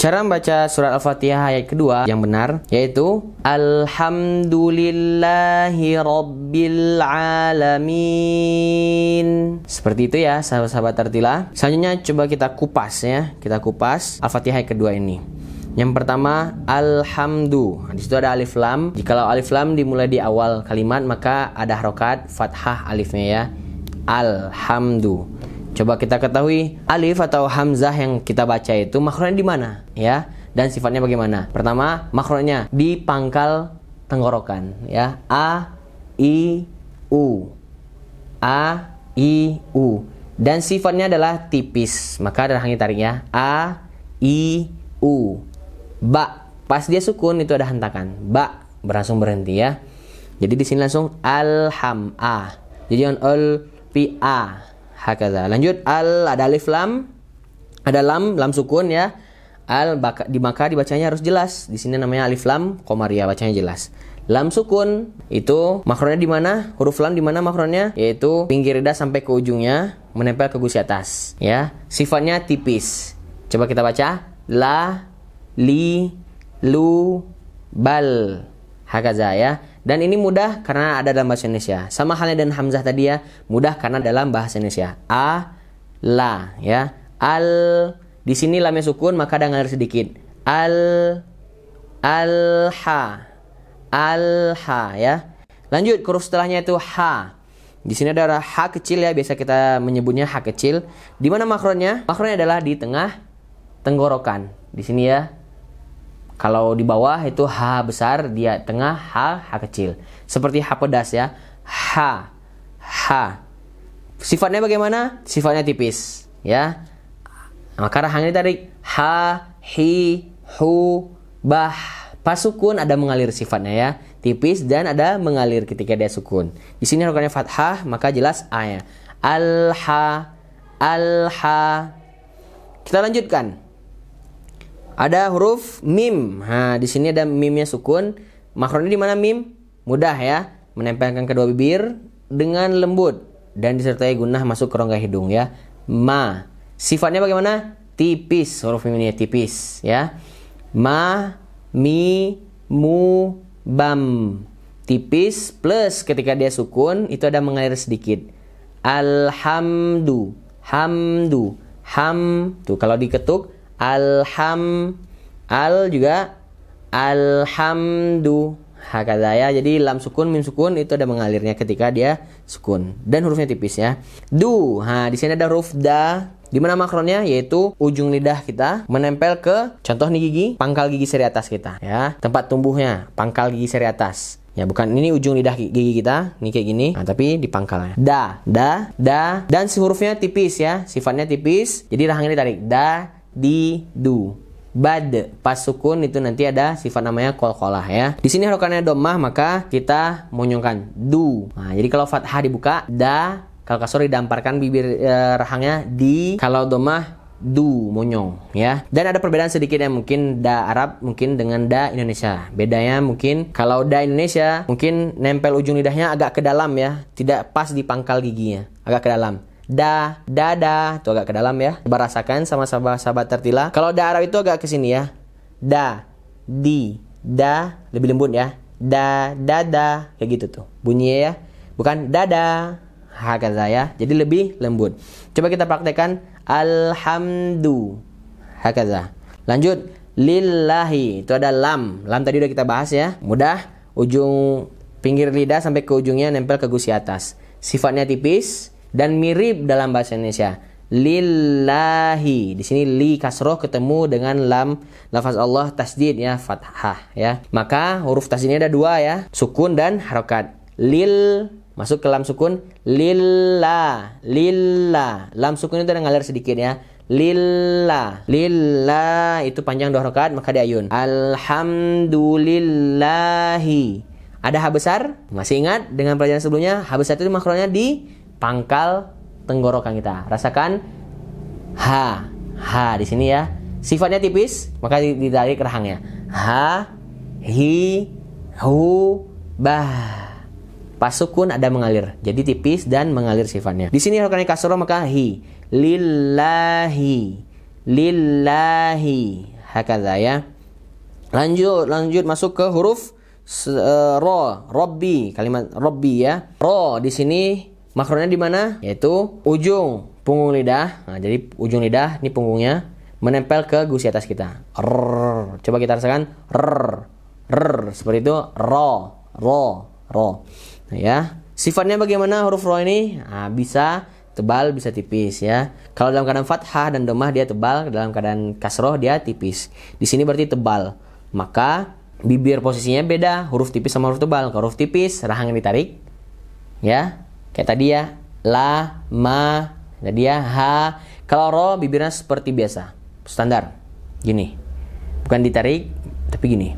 Cara membaca surat Al-Fatihah ayat kedua yang benar yaitu Alhamdulillahi Rabbil Alamin. Seperti itu ya sahabat-sahabat tertila. Selanjutnya coba kita kupas ya, kita kupas Al-Fatihah ayat kedua ini. Yang pertama alhamdu. Nah, di situ ada alif lam. Jikalau alif lam dimulai di awal kalimat maka ada harokat fathah alifnya ya. Alhamdu. Coba kita ketahui alif atau hamzah yang kita baca itu makronya di mana, ya? Dan sifatnya bagaimana? Pertama, makronya di pangkal tenggorokan, ya. A i u. A i u. Dan sifatnya adalah tipis, maka ada hanya tariknya A i u. Ba. Pas dia sukun itu ada hentakan. Ba berlangsung berhenti ya. Jadi di sini langsung alham a. Jadi on ol pi a Hakaza. Lanjut al ada alif lam, ada lam lam sukun ya. Al baka, di maka dibacanya harus jelas. Di sini namanya alif lam komaria bacanya jelas. Lam sukun itu makronya di mana? Huruf lam di mana makronnya? Yaitu pinggir lidah sampai ke ujungnya menempel ke gusi atas ya. Sifatnya tipis. Coba kita baca la li lu bal Hakaza ya. Dan ini mudah karena ada dalam bahasa Indonesia. Sama halnya dengan hamzah tadi ya, mudah karena dalam bahasa Indonesia. A la ya. Al di sini lamnya sukun maka ada ngalir sedikit. Al al, ha. Al, ha ya. Lanjut huruf setelahnya itu ha. Di sini ada ha kecil ya, biasa kita menyebutnya ha kecil. Di mana makronnya? Makronnya adalah di tengah tenggorokan. Di sini ya, kalau di bawah itu H besar, dia tengah H, H kecil. Seperti H pedas ya. H, H. Sifatnya bagaimana? Sifatnya tipis ya. Nah, maka ini tarik H, hi, hu, bah. Pas sukun ada mengalir sifatnya ya. Tipis dan ada mengalir ketika dia sukun. Di sini rokannya fathah, maka jelas a ya. Al-ha, al-ha. Kita lanjutkan. Ada huruf mim. Nah, di sini ada mimnya sukun. Makronnya di mana mim? Mudah ya. Menempelkan kedua bibir dengan lembut dan disertai gunah masuk ke rongga hidung ya. Ma. Sifatnya bagaimana? Tipis. Huruf mim ini tipis ya. Ma, mi, mu, bam. Tipis plus ketika dia sukun itu ada mengalir sedikit. Alhamdu, hamdu, ham tuh kalau diketuk alham al juga alhamdu hakada ya jadi lam sukun min sukun itu ada mengalirnya ketika dia sukun dan hurufnya tipis ya du ha di sini ada huruf da di mana makronnya yaitu ujung lidah kita menempel ke contoh nih gigi pangkal gigi seri atas kita ya tempat tumbuhnya pangkal gigi seri atas ya bukan ini ujung lidah gigi kita nih kayak gini nah, tapi di pangkalnya da da da dan si hurufnya tipis ya sifatnya tipis jadi rahang ini tarik da di du bad pas sukun itu nanti ada sifat namanya kolkolah ya di sini harokannya domah maka kita monyongkan du nah jadi kalau fathah dibuka da kalau kasur didamparkan bibir e, rahangnya di kalau domah du monyong ya dan ada perbedaan sedikit yang mungkin da Arab mungkin dengan da Indonesia bedanya mungkin kalau da Indonesia mungkin nempel ujung lidahnya agak ke dalam ya tidak pas di pangkal giginya agak ke dalam da, dada. Itu agak ke dalam ya. Coba rasakan sama sahabat-sahabat tertila. Kalau da Arab itu agak ke sini ya. Da, di, da, lebih lembut ya. Da, dada, kayak gitu tuh. bunyi ya. Bukan dada, kata ya. Jadi lebih lembut. Coba kita praktekkan alhamdu hakaza. Lanjut lillahi. Itu ada lam. Lam tadi udah kita bahas ya. Mudah ujung pinggir lidah sampai ke ujungnya nempel ke gusi atas. Sifatnya tipis, dan mirip dalam bahasa Indonesia lillahi. Di sini li kasroh ketemu dengan lam lafaz Allah tasdid ya fathah ya. Maka huruf tasjidnya ada dua ya, sukun dan harokat. Lil masuk ke lam sukun lilla lilla. Lam sukun itu ada ngalir sedikit ya. lilla lilla itu panjang dua rakaat maka diayun Alhamdulillahi Ada H besar? Masih ingat dengan pelajaran sebelumnya H besar itu makronya di pangkal tenggorokan kita. Rasakan H. H di sini ya. Sifatnya tipis, maka ditarik rahangnya. H, hi, hu, bah. Pas sukun ada mengalir. Jadi tipis dan mengalir sifatnya. Di sini rokannya kasroh maka hi. Lillahi. Lillahi. hakadah ya. Lanjut, lanjut masuk ke huruf uh, ro, robbi, kalimat robbi ya. Ro di sini Makronnya di mana? Yaitu ujung punggung lidah. Nah, jadi ujung lidah ini punggungnya menempel ke gusi atas kita. Rrr. Coba kita rasakan. Rrr. Rrr. Seperti itu. Ro. Ro. Ro. Nah, ya. Sifatnya bagaimana huruf ro ini? Nah, bisa tebal bisa tipis ya. Kalau dalam keadaan fathah dan domah dia tebal, dalam keadaan kasroh dia tipis. Di sini berarti tebal. Maka bibir posisinya beda, huruf tipis sama huruf tebal. Kalau huruf tipis rahangnya ditarik ya, Kayak tadi ya, la, ma, tadi ya, ha. Kalau ro bibirnya seperti biasa, standar. Gini. Bukan ditarik, tapi gini.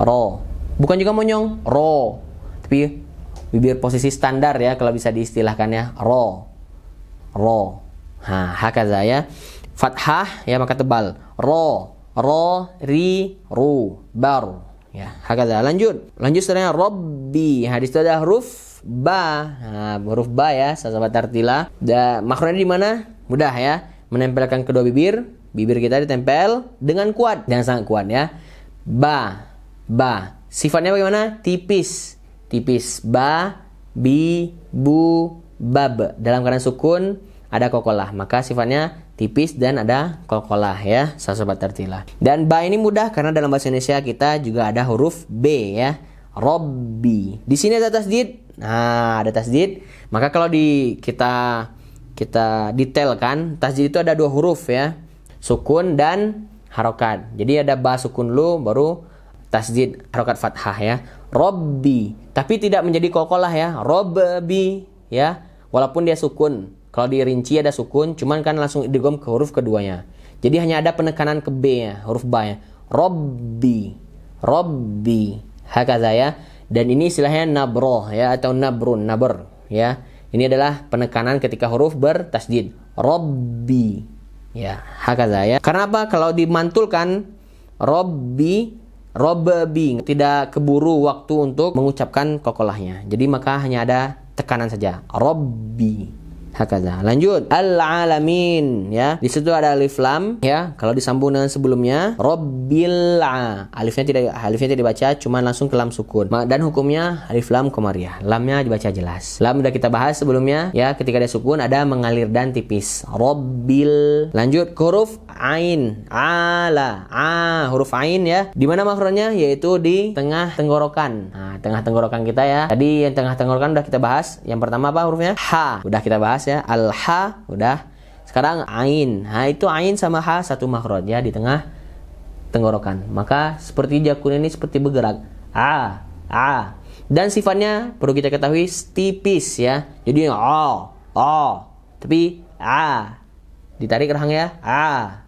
Ro. Bukan juga monyong, ro. Tapi bibir posisi standar ya kalau bisa diistilahkannya ro. Ro. Ha, kaza ya. Fathah ya maka tebal. Ro, ro, ri, ru, bar. Ya, hakadah Lanjut. Lanjut sebenarnya Robbi. Hadis itu ada huruf ba. Nah, huruf ba ya, sahabat tartila. Dan makronya di mana? Mudah ya. Menempelkan kedua bibir, bibir kita ditempel dengan kuat, Dan sangat kuat ya. Ba, ba. Sifatnya bagaimana? Tipis, tipis. Ba, bi, bu, bab. Dalam keadaan sukun ada kokolah, maka sifatnya tipis dan ada kokolah ya, sahabat tertila. Dan ba ini mudah karena dalam bahasa Indonesia kita juga ada huruf b ya. Robbi. Di sini ada tasdid Nah, ada tasdid. Maka kalau di kita kita detail kan tasdid itu ada dua huruf ya. Sukun dan harokat. Jadi ada ba sukun lu baru tasdid harokat fathah ya. Robbi, tapi tidak menjadi kokolah ya. Robbi ya. Walaupun dia sukun. Kalau dirinci ada sukun, cuman kan langsung digom ke huruf keduanya. Jadi hanya ada penekanan ke B ya, huruf ba ya. Robbi. Robbi. Hakaza ya dan ini istilahnya nabroh ya atau nabrun nabr ya ini adalah penekanan ketika huruf bertasdid robbi ya hakaza ya karena apa kalau dimantulkan robbi robbi tidak keburu waktu untuk mengucapkan kokolahnya jadi maka hanya ada tekanan saja robbi hakaza. Lanjut al alamin ya. Di situ ada alif lam ya. Kalau disambung dengan sebelumnya robbil Alifnya tidak alifnya tidak dibaca cuma langsung ke lam sukun. Dan hukumnya alif lam komariah. Lamnya dibaca jelas. Lam sudah kita bahas sebelumnya ya ketika ada sukun ada mengalir dan tipis. Robbil. Lanjut huruf ain ala a huruf ain ya. Di mana makronya yaitu di tengah tenggorokan. Nah, tengah tenggorokan kita ya. Tadi yang tengah tenggorokan udah kita bahas. Yang pertama apa hurufnya? H. Udah kita bahas jelas ya alha udah sekarang ain ha itu ain sama ha satu makhraj ya di tengah tenggorokan maka seperti jakun ini seperti bergerak a a dan sifatnya perlu kita ketahui tipis ya jadi o o tapi a ditarik rahang ya a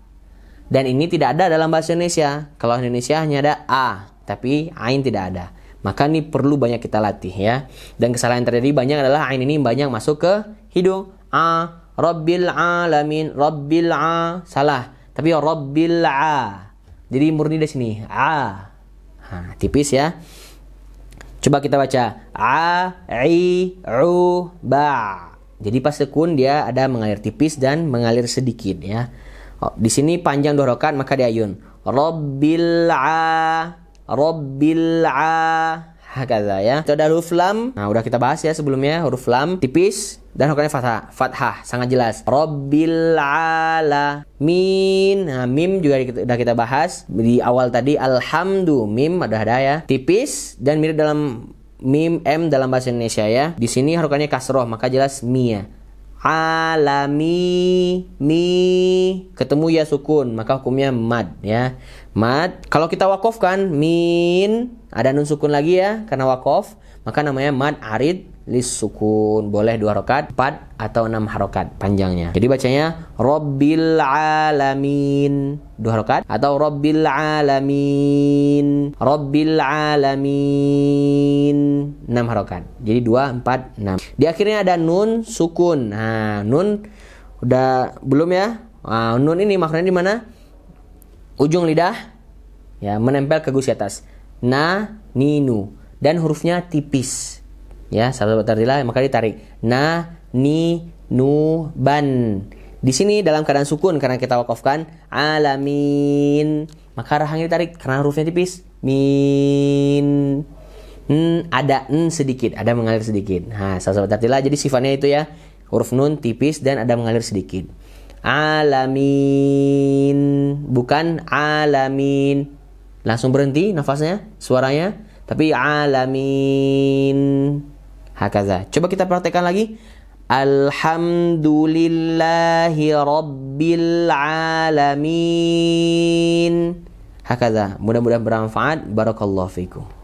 dan ini tidak ada dalam bahasa Indonesia kalau Indonesia hanya ada a tapi ain tidak ada maka ini perlu banyak kita latih ya dan kesalahan yang terjadi banyak adalah ain ini banyak masuk ke hidung a rabbil alamin rabbil a salah tapi ya rabbil a jadi murni di sini a ha, tipis ya coba kita baca a i u ba jadi pas sekun dia ada mengalir tipis dan mengalir sedikit ya oh, di sini panjang dua maka diayun ayun rabbil a rabbil a Hakaza ya. Itu ada huruf lam. Nah, udah kita bahas ya sebelumnya huruf lam tipis dan hukumnya fathah. Fathah sangat jelas. Rabbil alamin. Nah, mim juga udah kita bahas di awal tadi. Alhamdu mim ada ada ya. Tipis dan mirip dalam mim m dalam bahasa Indonesia ya. Di sini harukannya kasroh maka jelas mia alami mi ketemu ya sukun maka hukumnya mad ya mad kalau kita wakofkan min ada nun sukun lagi ya karena wakof maka namanya mad arid lis sukun boleh dua rokat empat atau enam harokat panjangnya jadi bacanya robbil alamin dua rokat atau robbil alamin robbil alamin enam harokat jadi dua empat enam di akhirnya ada nun sukun nah nun udah belum ya nah, nun ini maknanya di mana ujung lidah ya menempel ke gusi atas na ninu dan hurufnya tipis ya sahabat tartila maka ditarik na ni nu ban di sini dalam keadaan sukun karena kita wakafkan alamin maka rahangnya ditarik karena hurufnya tipis min N, ada n sedikit, ada mengalir sedikit. Nah, sahabat tartila jadi sifatnya itu ya huruf nun tipis dan ada mengalir sedikit. Alamin bukan alamin. Langsung berhenti nafasnya, suaranya, tapi alamin. Hakaza. Coba kita praktekkan lagi. Alhamdulillahi Rabbil Alamin. Hakaza. Mudah-mudahan bermanfaat. Barakallahu fikum.